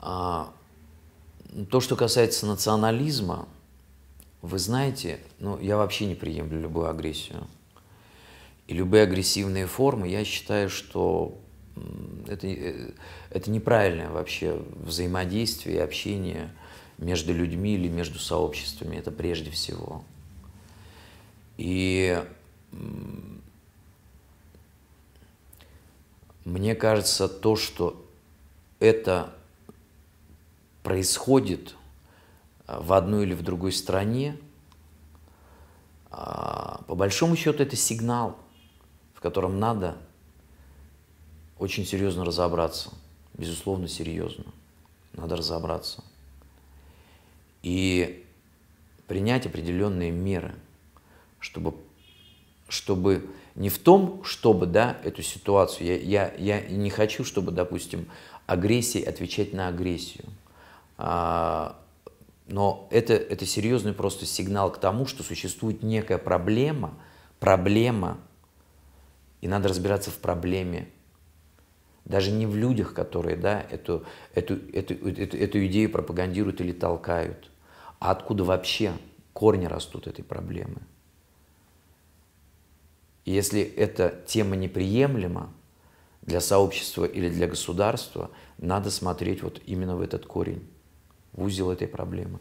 А, то, что касается национализма, вы знаете, ну, я вообще не приемлю любую агрессию. И любые агрессивные формы, я считаю, что это, э, это неправильное вообще взаимодействие и общение между людьми или между сообществами. Это прежде всего. И мне кажется, то, что это происходит э, в одной или в другой стране, а, по большому счету это сигнал, в котором надо очень серьезно разобраться. Безусловно, серьезно. Надо разобраться. И принять определенные меры, чтобы, чтобы не в том, чтобы да, эту ситуацию, я, я, я не хочу, чтобы, допустим, агрессией отвечать на агрессию – а, но это, это серьезный просто сигнал к тому, что существует некая проблема, проблема, и надо разбираться в проблеме. Даже не в людях, которые да, эту, эту, эту, эту, эту идею пропагандируют или толкают, а откуда вообще корни растут этой проблемы. И если эта тема неприемлема для сообщества или для государства, надо смотреть вот именно в этот корень в узел этой проблемы.